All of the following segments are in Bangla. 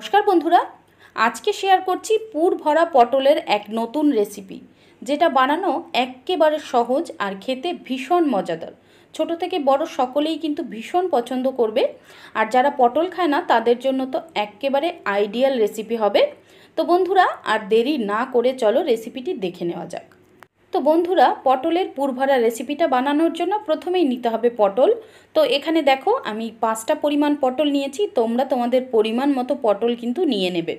নমস্কার বন্ধুরা আজকে শেয়ার করছি পুর ভরা পটলের এক নতুন রেসিপি যেটা বানানো একেবারে সহজ আর খেতে ভীষণ মজাদার ছোট থেকে বড় সকলেই কিন্তু ভীষণ পছন্দ করবে আর যারা পটল খায় না তাদের জন্য তো একেবারে আইডিয়াল রেসিপি হবে তো বন্ধুরা আর দেরি না করে চলো রেসিপিটি দেখে নেওয়া যাক তো বন্ধুরা পটলের পুরভরা রেসিপিটা বানানোর জন্য প্রথমেই নিতে হবে পটল তো এখানে দেখো আমি পাঁচটা পরিমাণ পটল নিয়েছি তোমরা তোমাদের পরিমাণ মতো পটল কিন্তু নিয়ে নেবে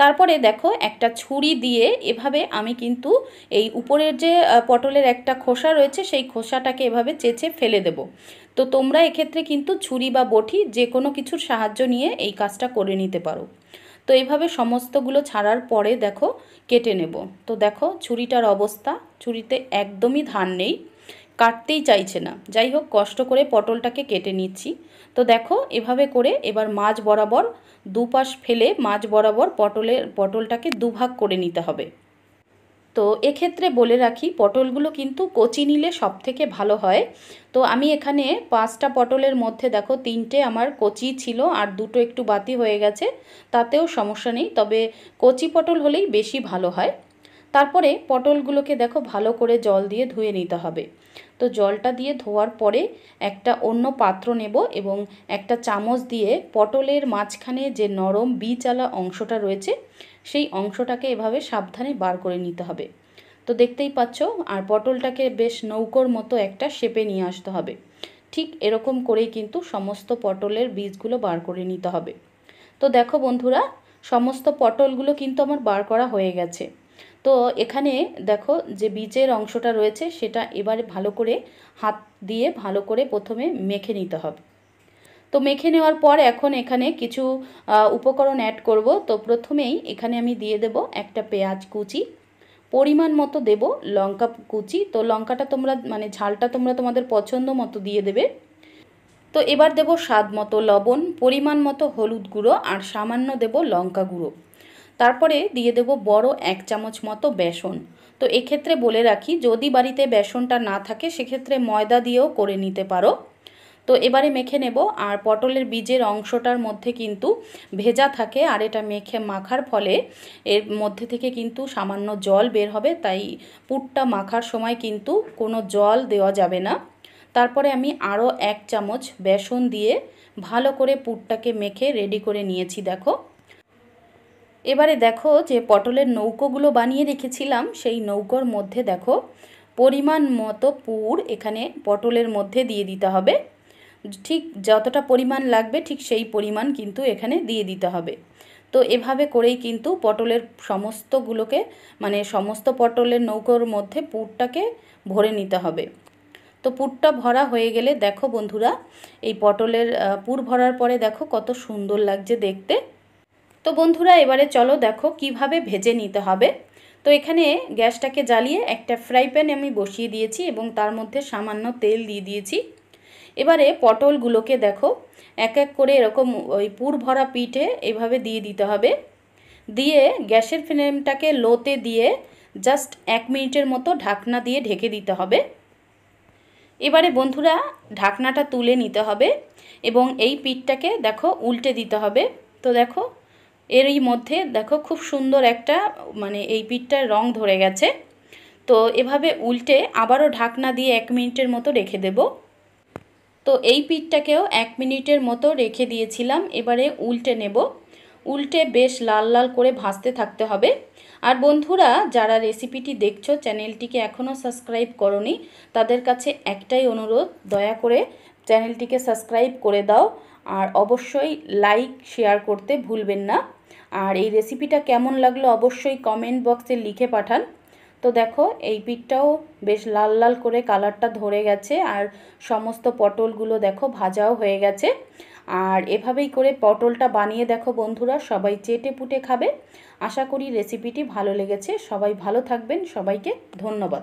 তারপরে দেখো একটা ছুরি দিয়ে এভাবে আমি কিন্তু এই উপরের যে পটলের একটা খোসা রয়েছে সেই খোসাটাকে এভাবে চেঁচে ফেলে দেব তো তোমরা এক্ষেত্রে কিন্তু ছুরি বা বটি যে কোনো কিছুর সাহায্য নিয়ে এই কাজটা করে নিতে পারো তো এইভাবে সমস্তগুলো ছাড়ার পরে দেখো কেটে নেব তো দেখো ছুরিটার অবস্থা ছুরিতে একদমই ধান নেই কাটতেই চাইছে না যাই হোক কষ্ট করে পটলটাকে কেটে নিচ্ছি তো দেখো এভাবে করে এবার মাছ বরাবর দুপাশ ফেলে মাছ বরাবর পটলের পটলটাকে দুভাগ করে নিতে হবে তো এক্ষেত্রে বলে রাখি পটলগুলো কিন্তু কচি নিলে সব থেকে ভালো হয় তো আমি এখানে পাঁচটা পটলের মধ্যে দেখো তিনটে আমার কচি ছিল আর দুটো একটু বাতি হয়ে গেছে তাতেও সমস্যা নেই তবে কচি পটল হলেই বেশি ভালো হয় তারপরে পটলগুলোকে দেখো ভালো করে জল দিয়ে ধুয়ে নিতে হবে তো জলটা দিয়ে ধোয়ার পরে একটা অন্য পাত্র নেব এবং একটা চামচ দিয়ে পটলের মাঝখানে যে নরম আলা অংশটা রয়েছে সেই অংশটাকে এভাবে সাবধানে বার করে নিতে হবে তো দেখতেই পাচ্ছ আর পটলটাকে বেশ নৌকোর মতো একটা শেপে নিয়ে আসতে হবে ঠিক এরকম করেই কিন্তু সমস্ত পটলের বীজগুলো বার করে নিতে হবে তো দেখো বন্ধুরা সমস্ত পটলগুলো কিন্তু আমার বার করা হয়ে গেছে তো এখানে দেখো যে বীজের অংশটা রয়েছে সেটা এবারে ভালো করে হাত দিয়ে ভালো করে প্রথমে মেখে নিতে হবে তো মেখে নেওয়ার পর এখন এখানে কিছু উপকরণ অ্যাড করব তো প্রথমেই এখানে আমি দিয়ে দেব একটা পেঁয়াজ কুচি পরিমাণ মতো দেব লঙ্কা কুচি তো লঙ্কাটা তোমরা মানে ঝালটা তোমরা তোমাদের পছন্দ মতো দিয়ে দেবে তো এবার দেব স্বাদ মতো লবণ পরিমাণ মতো হলুদ গুঁড়ো আর সামান্য দেব লঙ্কা গুঁড়ো তারপরে দিয়ে দেব বড় এক চামচ মতো বেসন তো এক্ষেত্রে বলে রাখি যদি বাড়িতে বেসনটা না থাকে সেক্ষেত্রে ময়দা দিয়েও করে নিতে পারো তো এবারে মেখে নেব আর পটলের বীজের অংশটার মধ্যে কিন্তু ভেজা থাকে আর এটা মেখে মাখার ফলে এর মধ্যে থেকে কিন্তু সামান্য জল বের হবে তাই পুরটা মাখার সময় কিন্তু কোনো জল দেওয়া যাবে না তারপরে আমি আরও এক চামচ বেসন দিয়ে ভালো করে পুরটাকে মেখে রেডি করে নিয়েছি দেখো এবারে দেখো যে পটলের নৌকোগুলো বানিয়ে রেখেছিলাম সেই নৌকোর মধ্যে দেখো পরিমাণ মতো পুর এখানে পটলের মধ্যে দিয়ে দিতে হবে ঠিক যতটা পরিমাণ লাগবে ঠিক সেই পরিমাণ কিন্তু এখানে দিয়ে দিতে হবে তো এভাবে করেই কিন্তু পটলের সমস্তগুলোকে মানে সমস্ত পটলের নৌকোর মধ্যে পুরটাকে ভরে নিতে হবে তো পুরটা ভরা হয়ে গেলে দেখো বন্ধুরা এই পটলের পুর ভরার পরে দেখো কত সুন্দর লাগছে দেখতে তো বন্ধুরা এবারে চলো দেখো কিভাবে ভেজে নিতে হবে তো এখানে গ্যাসটাকে জ্বালিয়ে একটা ফ্রাই প্যান আমি বসিয়ে দিয়েছি এবং তার মধ্যে সামান্য তেল দিয়ে দিয়েছি এবারে পটলগুলোকে দেখো এক এক করে এরকম ওই পুর ভরা পিঠে এভাবে দিয়ে দিতে হবে দিয়ে গ্যাসের ফ্লেমটাকে লোতে দিয়ে জাস্ট এক মিনিটের মতো ঢাকনা দিয়ে ঢেকে দিতে হবে এবারে বন্ধুরা ঢাকনাটা তুলে নিতে হবে এবং এই পিঠটাকে দেখো উল্টে দিতে হবে তো দেখো এরই মধ্যে দেখো খুব সুন্দর একটা মানে এই পিঠটার রং ধরে গেছে তো এভাবে উল্টে আবারও ঢাকনা দিয়ে এক মিনিটের মতো রেখে দেবো তো এই পিঠটাকেও এক মিনিটের মতো রেখে দিয়েছিলাম এবারে উল্টে নেব উল্টে বেশ লাল লাল করে ভাসতে থাকতে হবে আর বন্ধুরা যারা রেসিপিটি দেখছো চ্যানেলটিকে এখনও সাবস্ক্রাইব করনি তাদের কাছে একটাই অনুরোধ দয়া করে চ্যানেলটিকে সাবস্ক্রাইব করে দাও আর অবশ্যই লাইক শেয়ার করতে ভুলবেন না আর এই রেসিপিটা কেমন লাগলো অবশ্যই কমেন্ট বক্সে লিখে পাঠান তো দেখো এই পিঠটাও বেশ লাল লাল করে কালারটা ধরে গেছে আর সমস্ত পটলগুলো দেখো ভাজাও হয়ে গেছে আর এভাবেই করে পটলটা বানিয়ে দেখো বন্ধুরা সবাই চেটে পুটে খাবে আশা করি রেসিপিটি ভালো লেগেছে সবাই ভালো থাকবেন সবাইকে ধন্যবাদ